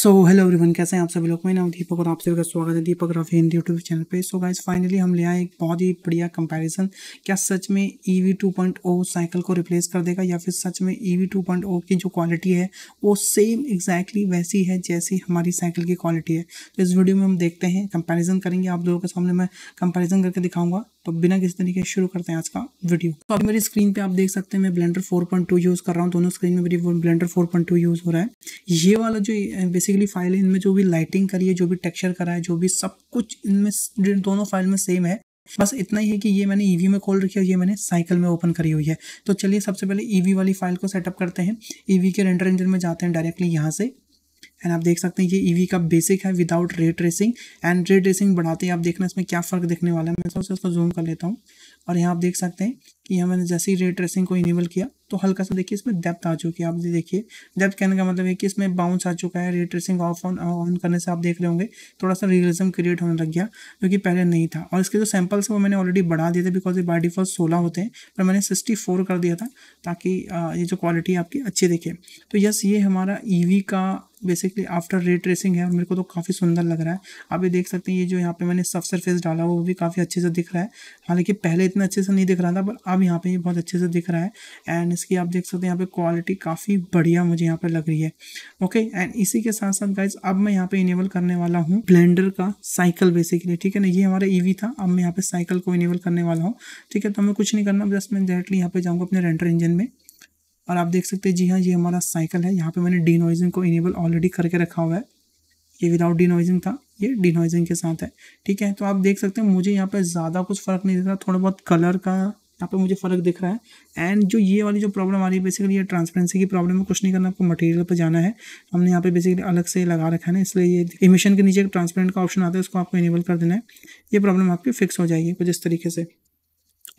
so hello everyone कैसे हैं आप सभी लोग मैं नाम दीपक और आप सभी का स्वागत है दीपक राफी हिंदी यूट्यूब चैनल पे सो गाइज फाइनली हम ले आए एक बहुत ही बढ़िया कंपैरिजन क्या सच में Eevee two point O cycle को रिप्लेस कर देगा या फिर सच में Eevee two point O की जो क्वालिटी है वो सेम एग्जैक्टली वैसी है जैसी हमारी साइकिल की क्वालिटी है तो इस वीडियो में हम देखते हैं कंपेरिजन करेंगे आप लोगों के सामने मैं कंपेरिजन करके दिखाऊंगा तो बिना किसी तरीके शुरू करते हैं आज का वीडियो तो अभी मेरी स्क्रीन पे आप देख सकते हैं मैं ब्लेंडर 4.2 यूज़ कर रहा हूँ दोनों स्क्रीन में मेरी ब्लेंडर 4.2 यूज़ हो रहा है ये वाला जो बेसिकली फाइल है इनमें जो भी लाइटिंग करी है जो भी टेक्स्चर करा है जो भी सब कुछ इनमें दोनों फाइल में सेम है बस इतना ही है कि ये मैंने ईवी e में खोल रखी है ये मैंने साइकिल में ओपन करी हुई है तो चलिए सबसे पहले ईवी e वाली फाइल को सेटअप करते हैं ईवी e के रेंडर इंजन में जाते हैं डायरेक्टली यहाँ से एंड आप देख सकते हैं ये ईवी e का बेसिक है without ray tracing and ray tracing बढ़ाते हैं आप देखना इसमें क्या फ़र्क देखने वाला है मैं सोचा उसको जूम कर लेता हूँ और यहाँ आप देख सकते हैं कि यहाँ मैंने जैसे ही रे ट्रेसिंग को इनेबल किया तो हल्का सा देखिए इसमें डेप्थ आ चुकी है आप देखिए डेप्थ कहने का मतलब है कि इसमें बाउंस आ चुका है ray tracing of on on करने से आप देख रहे होंगे थोड़ा सा रियलिज्म क्रिएट होने लग गया जो कि पहले नहीं था और इसके जो सैम्पल्स हैं वो मैंने ऑलरेडी बढ़ा दिए थे बिकॉज ये बाई डिफॉल्ट सोलह होते हैं पर मैंने सिक्सटी फोर कर दिया था ताकि ये जो क्वालिटी आपकी अच्छी दिखे तो यस ये हमारा ई e का बेसिकली आफ्टर रे ट्रेसिंग है और मेरे को तो काफ़ी सुंदर लग रहा है आप ये देख सकते हैं ये जो यहाँ पे मैंने सब सरफेस डाला वो भी काफ़ी अच्छे से दिख रहा है हालांकि पहले इतना अच्छे से नहीं दिख रहा था पर अब अब यहाँ पे ये बहुत अच्छे से दिख रहा है एंड इसकी आप देख सकते हैं यहाँ पे क्वालिटी काफ़ी बढ़िया मुझे यहाँ पे लग रही है ओके एंड इसी के साथ साथ गाइज अब मैं यहाँ पे इनेबल करने वाला हूँ ब्लेंडर का साइकिल बेसिकली ठीक है ना ये हमारा ईवी था अब मैं यहाँ पे साइकिल को इनेबल करने वाला हूँ ठीक है तो हमें कुछ नहीं करना जस्ट मैं डायरेक्टली यहाँ पे जाऊँगा अपने रेंटर इंजन में और आप देख सकते हैं जी हाँ ये हमारा साइकिल है यहाँ पे मैंने डी को इनेबल ऑलरेडी करके रखा हुआ है ये विदाउट डिनोइजिंग था ये डिनोइजिंग के साथ है ठीक है तो आप देख सकते हैं मुझे यहाँ पे ज़्यादा कुछ फर्क नहीं दिख रहा थोड़ा बहुत कलर का यहाँ पे मुझे फ़र्क दिख रहा है एंड जो ये वाली जो प्रॉब्लम आ रही है बेसिकली ये ट्रांसपेरेंसी की प्रॉब्लम है कुछ नहीं करना आपको मटेरियल पर जाना है हमने यहाँ पे बेसिकली अलग से लगा रखा है ना इसलिए ये इमिशन के नीचे एक ट्रांसपेरेंट का ऑप्शन आता है उसको आपको इनेबल कर देना है ये प्रॉब्लम आपकी फिक्स हो जाएगी कुछ इस तरीके से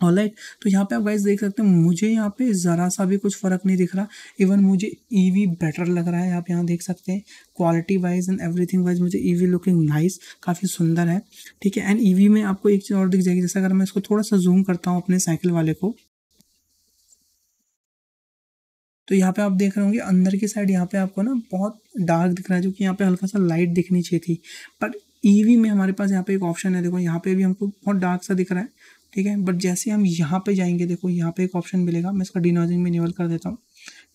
ऑल राइट तो यहाँ पे आप गाइज देख सकते हैं मुझे यहाँ पे ज़रा सा भी कुछ फ़र्क नहीं दिख रहा इवन मुझे ईवी e बेटर लग रहा है आप यहाँ देख सकते हैं quality wise and everything wise मुझे ईवी लुकिंग नाइस काफ़ी सुंदर है ठीक है एंड ईवी e में आपको एक चीज़ और दिख जाएगी जैसे अगर मैं इसको थोड़ा सा जूम करता हूँ अपने साइकिल वाले को तो यहाँ पे आप देख रहे होंगे अंदर की साइड यहाँ पे आपको ना बहुत डार्क दिख रहा है जो कि यहाँ पे हल्का सा लाइट दिखनी चाहिए थी पर ईवी e में हमारे पास यहाँ पे एक ऑप्शन है देखो यहाँ पे भी हमको बहुत डार्क सा दिख रहा है ठीक है बट जैसे हम यहाँ पे जाएंगे देखो यहाँ पे एक ऑप्शन मिलेगा मैं इसका डिनोजिंग में इनेबल कर देता हूँ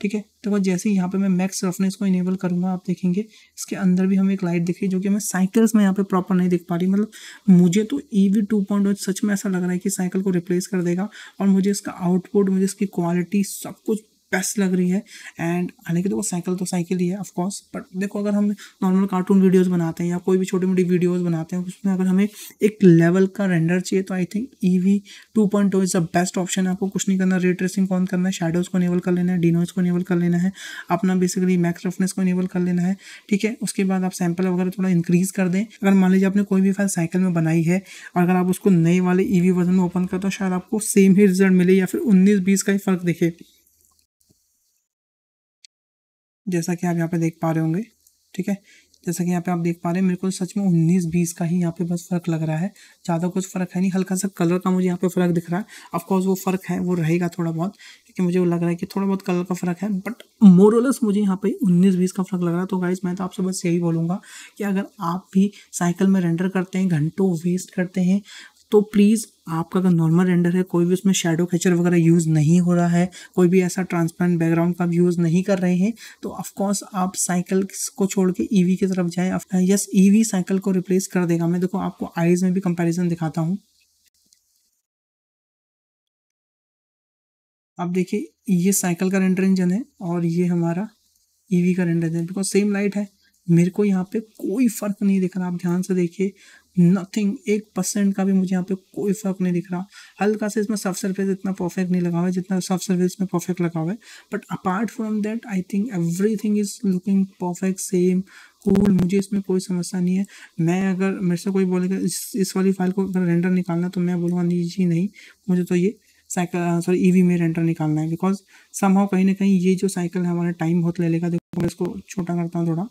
ठीक है देखो जैसे यहाँ पे मैं मैक्स रफनेस को इनेबल करूँगा आप देखेंगे इसके अंदर भी हमें एक लाइट दिख रही है जो कि हमें साइकिल्स में यहाँ पे प्रॉपर नहीं दिख पा रही मतलब मुझे तो ई वी टू पॉइंट सच में ऐसा लग रहा है कि साइकिल को रिप्लेस कर देगा और मुझे इसका आउटपुट मुझे इसकी क्वालिटी सब कुछ बेस्ट लग रही है एंड हालांकि देखो साइकिल तो साइकिल तो ही है कोर्स बट देखो अगर हम नॉर्मल कार्टून वीडियोज़ बनाते हैं या कोई भी छोटी मोटी वीडियोज़ बनाते हैं उसमें अगर हमें एक लेवल का रेंडर चाहिए तो I think Eevee two point two is the best option आपको कुछ नहीं करना रेट ट्रेसिंग कौन करना है शेडोज़ को इनेबल कर लेना है डिनोज को इनेबल कर लेना है अपना बेसिकली मैक्स रफनेस को इनेबल कर लेना है ठीक है उसके बाद आप सैम्पल वगैरह थोड़ा इंक्रीज़ कर दें अगर मान लीजिए आपने कोई भी फाइल साइकिल में बनाई है और अगर आप उसको नए वाले ई वी वर्जन में ओपन करते हो शायद आपको सेम ही रिजल्ट मिले या फिर उन्नीस बीस का ही फ़र्क दिखे जैसा कि आप यहाँ पे देख पा रहे होंगे ठीक है जैसा कि यहाँ पे आप देख पा रहे हैं मेरे को सच में उन्नीस बीस का ही यहाँ पे बस फ़र्क लग रहा है ज़्यादा कुछ फ़र्क है नहीं हल्का सा कलर का मुझे यहाँ पे फ़र्क दिख रहा है ऑफकोर्स वो फ़र्क है वो रहेगा थोड़ा बहुत क्योंकि मुझे वो लग रहा है कि थोड़ा बहुत कलर का फ़र्क है बट मोरलेस मुझे यहाँ पे उन्नीस बीस का फ़र्क लग रहा है तो गाइज मैं तो आपसे बस यही बोलूँगा कि अगर आप भी साइकिल में रेंडर करते हैं घंटों वेस्ट करते हैं तो प्लीज़ आपका अगर नॉर्मल रेंडर है कोई भी उसमें शेडो कैचर वगैरह यूज़ नहीं हो रहा है कोई भी ऐसा ट्रांसपेरेंट बैकग्राउंड का यूज़ नहीं कर रहे हैं तो ऑफकोर्स आप साइकिल को छोड़ के ईवी e की तरफ जाएं यस ईवी साइकिल को रिप्लेस कर देगा मैं देखो आपको आईज में भी कंपेरिजन दिखाता हूँ आप देखिए ये साइकिल का रेंडर इंजन है और ये हमारा ईवी e का render engine because same light है मेरे को यहाँ पे कोई फर्क नहीं दिख रहा आप ध्यान से देखिए नथिंग एक परसेंट का भी मुझे यहाँ पे कोई फर्क नहीं दिख रहा हल्का से इसमें सॉफ्ट सर्फेस इतना परफेक्ट नहीं लगा हुआ है जितना सॉफ्ट सर्फेस में परफेक्ट लगा हुआ है but apart from that I think everything is looking perfect same cool मुझे इसमें कोई समस्या नहीं है मैं अगर मेरे से कोई बोलेगा इस इस वाली फाइल को अगर रेंडर निकालना तो मैं बोलूँगा नहीं जी नहीं मुझे तो ये साइकिल सॉरी ई वी में रेंटर निकालना है बिकॉज समहाउ कहीं ना कहीं ये जो साइकिल है हमारा टाइम बहुत ले लेगा देखो मैं इसको छोटा करता हूँ थोड़ा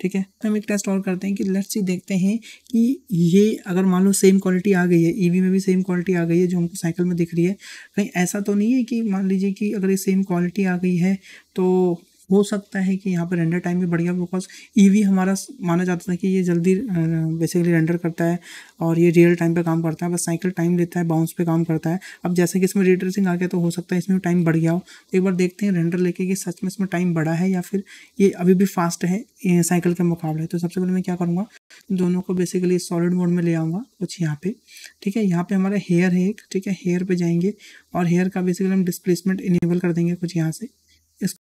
ठीक है तो हम एक टेस्ट और करते हैं कि लेट्स सी देखते हैं कि ये अगर मान लो सेम क्वालिटी आ गई है ईवी e में भी सेम क्वालिटी आ गई है जो हमको साइकिल में दिख रही है कहीं ऐसा तो नहीं है कि मान लीजिए कि अगर ये सेम क्वालिटी आ गई है तो हो सकता है कि यहाँ पर रेंडर टाइम भी बढ़ गया बिकॉज ई हमारा माना जाता था कि ये जल्दी बेसिकली रेंडर करता है और ये रियल टाइम पर काम करता है बस साइकिल टाइम लेता है बाउंस पे काम करता है अब जैसे कि इसमें रिट्रेसिंग आ गया तो हो सकता है इसमें टाइम बढ़ गया हो तो एक बार देखते हैं रेंडर लेके कि सच में इसमें टाइम बढ़ा है या फिर ये अभी भी फास्ट है साइकिल के मुकाबले तो सबसे पहले मैं क्या करूँगा दोनों को बेसिकली सॉलिड मोड में ले आऊँगा कुछ यहाँ पर ठीक है यहाँ पर हमारा हेयर है एक ठीक है हेयर पर जाएंगे और हेयर का बेसिकली हम डिस्प्लेसमेंट इनेबल कर देंगे कुछ यहाँ से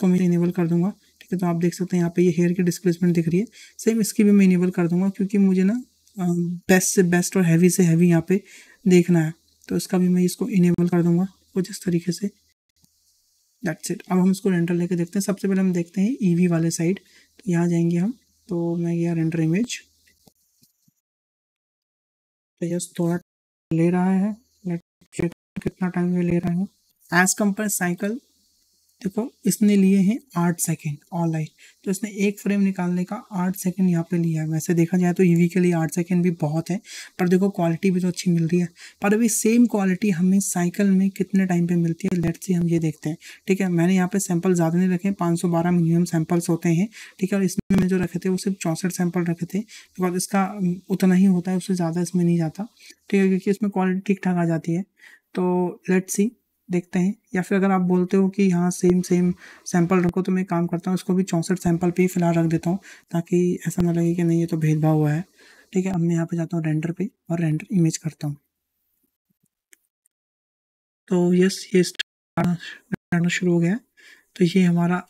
को मैं इनेबल कर दूंगा ठीक है तो आप देख सकते हैं यहाँ पे ये हेयर की डिस्प्लेसमेंट दिख रही है सेम इसकी भी मैं इनेबल कर दूंगा क्योंकि मुझे ना बेस्ट से बेस्ट और हैवी से हैवी यहाँ पे देखना है तो इसका भी मैं इसको इनेबल कर दूंगा कुछ इस तरीके से दैट्स इट अब हम इसको रेंटर लेके देखते हैं सबसे पहले हम देखते हैं ई e वाले साइड तो यहाँ जाएंगे हम तो मैं यहाँ रेंटर इमेज थोड़ा ले रहा है कितना टाइम ले रहा है एज कम्पेयर साइकिल देखो इसने लिए हैं आठ सेकेंड ऑल आइट तो इसने एक फ्रेम निकालने का आठ सेकेंड यहाँ पे लिया है वैसे देखा जाए तो ईवी के लिए आठ सेकेंड भी बहुत है पर देखो क्वालिटी भी तो अच्छी मिल रही है पर अभी सेम क्वालिटी हमें साइकिल में कितने टाइम पे मिलती है लेट से हम ये देखते हैं ठीक है मैंने यहाँ पे सैंपल ज़्यादा नहीं रखे पाँच मिनिमम सैंपल्स होते हैं ठीक है और इसमें मैंने जो रखे थे वो सिर्फ चौंसठ सैंपल रखे थे बिकॉज इसका उतना ही होता है उससे ज़्यादा इसमें नहीं जाता ठीक है क्योंकि इसमें क्वालिटी ठीक ठाक आ जाती है तो लेट्स सी देखते हैं या फिर अगर आप बोलते हो कि हाँ सेम सेम सैंपल रखो तो मैं काम करता हूँ इसको भी चौंसठ सैंपल पे फ़िलहाल रख देता हूँ ताकि ऐसा ना लगे कि नहीं ये तो भेदभाव हुआ है ठीक है अब मैं यहाँ पे जाता हूँ रेंडर पे और रेंडर इमेज करता हूँ तो यस ये रेंडर शुरू हो गया तो ये हमारा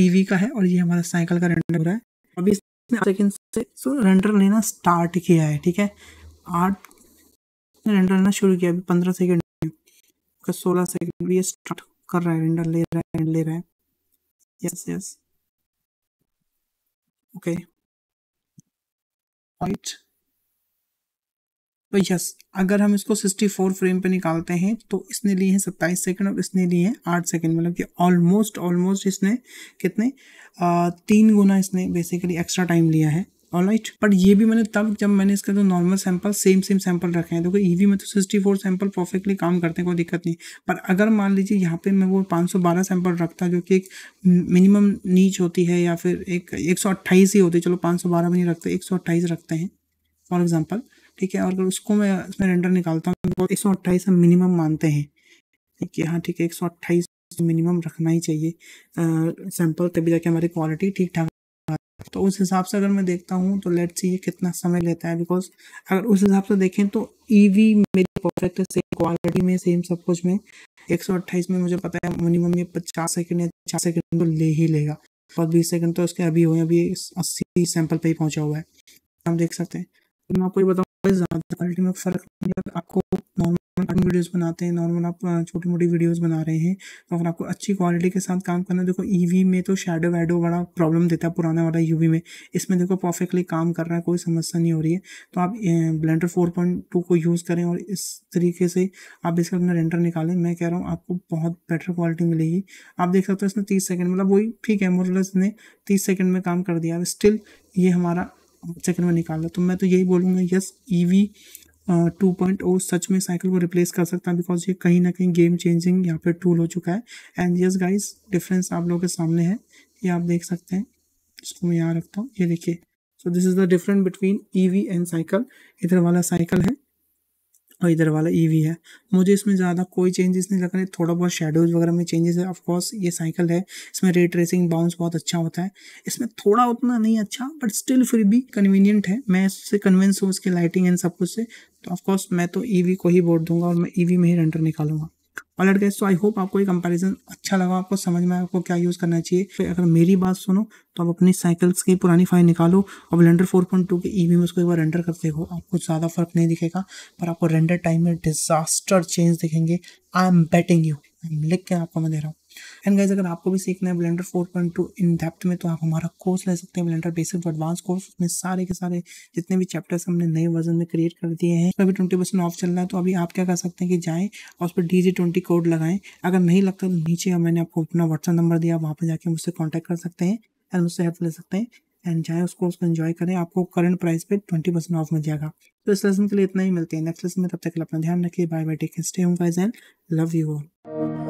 ईवी e का है और ये हमारा साइकिल का रेंडर हो रहा है अभी सेकेंड से सो रेंडर लेना स्टार्ट किया है ठीक है आठ रेंडर लेना शुरू किया अभी पंद्रह सेकेंड का सोलह सेकेंड भी स्टार्ट कर रहा है रेंडर ले रहा है ले रहा है यस यस ओके राइट तो यस अगर हम इसको 64 फ्रेम पे निकालते हैं तो इसने लिए हैं 27 सेकंड और इसने लिए हैं 8 सेकंड मतलब कि ऑलमोस्ट ऑलमोस्ट इसने कितने आ, तीन गुना इसने बेसिकली एक्स्ट्रा टाइम लिया है राइट बट ये भी मैंने तब जब मैंने इसका तो normal sample same same sample रखे हैं देखो ईवी में तो सिक्सटी फोर सैंपल परफेक्टली काम करते हैं कोई दिक्कत नहीं पर अगर मान लीजिए यहाँ पे मैं वो पाँच सौ बारह सैंपल रखता जो कि एक मिनिमम नीच होती है या फिर एक एक सौ अट्ठाईस ही होती है चलो पाँच सौ बारह में नहीं रखते एक सौ अट्ठाईस रखते हैं फॉर एग्जाम्पल ठीक है और अगर उसको मैं इसमें रेंडर निकालता हूँ तो एक सौ अट्ठाईस हम मिनिमम मानते हैं ठीक है हाँ ठीक है एक सौ अट्ठाईस मिनिमम रखना ही चाहिए सैंपल तभी जाके हमारी क्वालिटी ठीक ठाक तो उस हिसाब से अगर मैं देखता हूँ तो लेट सी ये कितना समय लेता है बिकॉज अगर उस हिसाब से देखें तो ईवी मेरी परफेक्ट है सेम क्वालिटी में सेम सब कुछ में एक सौ अट्ठाईस में मुझे पता है मिनिमम ये पचास सेकेंड या पचास सेकेंड तो ले ही लेगा और बीस सेकेंड तो उसके अभी हुए अभी अस्सी सैंपल पे ही पहुंचा हुआ है हम देख सकते हैं तो मैं आपको ये बताऊँ ज़्यादा क्वालिटी में फ़र्क नहीं आपको नॉर्मल कार्टून वीडियोस बनाते हैं नॉर्मल आप छोटी मोटी वीडियोस बना रहे हैं तो अगर आपको अच्छी क्वालिटी के साथ काम करना देखो ईवी e में तो शेडो वैडो बड़ा प्रॉब्लम देता है पुराना वाला यूवी में इसमें देखो परफेक्टली काम कर रहा है कोई समस्या नहीं हो रही है तो आप ब्लेंडर फोर को यूज़ करें और इस तरीके से आप इसका अपना रेंडर निकालें मैं कह रहा हूँ आपको बहुत बेटर क्वालिटी मिलेगी आप देख सकते हो इसमें तीस सेकेंड मतलब वही ठीक है मोरलेस ने तीस सेकेंड में काम कर दिया स्टिल ये हमारा सेकंड में निकाला तो मैं तो यही बोलूँगा yes Eevee e two point और सच में साइकिल को रिप्लेस कर सकता है बिकॉज ये कहीं ना कहीं गेम चेंजिंग यहाँ पे टूल हो चुका है एंड यस गाइस डिफरेंस आप लोगों के सामने है ये आप देख सकते हैं इसको मैं यहाँ रखता हूँ ये देखिए so this is the difference between Eevee and cycle इधर वाला साइकिल है और इधर वाला ईवी e है मुझे इसमें ज़्यादा कोई चेंजेस नहीं लग रहे थोड़ा बहुत शेड्यूज वगैरह में चेंजेस है ऑफकोर्स ये साइकिल है इसमें रेट रेसिंग बाउंस बहुत अच्छा होता है इसमें थोड़ा उतना नहीं अच्छा बट स्टिल फिर भी कन्वीनियंट है मैं इससे कन्विंस हूँ इसके लाइटिंग एंड सब कुछ से तो ऑफकोर्स मैं तो ई e को ही वोट दूंगा और मैं ई e में ही रेंटर निकालूंगा और लड़के सो आई होप आपको ये कंपैरिजन अच्छा लगा आपको समझ में आपको क्या यूज़ करना चाहिए फिर अगर मेरी बात सुनो तो आप अपनी साइकिल्स की पुरानी फाइल निकालो और ब्लेंडर 4.2 के ई e में उसको एक बार रेंडर करते हो आपको ज़्यादा फर्क नहीं दिखेगा पर आपको रेंडर टाइम में डिजास्टर चेंज दिखेंगे आई एम बेटिंग यू लिख के आपको मैं दे रहा हूँ एंड गाइज अगर आपको भी सीखना है ब्लेंडर 4.2 इन डेप्थ में तो आप हमारा कोर्स ले सकते हैं Blender basic to advance course उसमें सारे के सारे जितने भी चैप्टर्स हमने नए वर्जन में क्रिएट कर दिए हैं अभी ट्वेंटी परसेंट ऑफ चल रहा है तो अभी आप क्या कर सकते हैं कि जाएँ और उस पर डी जी ट्वेंटी कोड लगाएं अगर नहीं लगता तो नीचे मैंने आपको अपना व्हाट्सअप नंबर दिया वहाँ पर जाकर मुझसे कॉन्टैक्ट कर सकते हैं एंड मुझसे हेल्प ले सकते हैं एंड जाए उस कोर्स को एंजॉय करें आपको करंट प्राइस पे ट्वेंटी परसेंट ऑफ मिल जाएगा तो इस लेसन के लिए इतना ही मिलते हैं नेक्स्ट लेसन में तब तक अपना ध्यान रखिए bye bye take stay home guys and love you all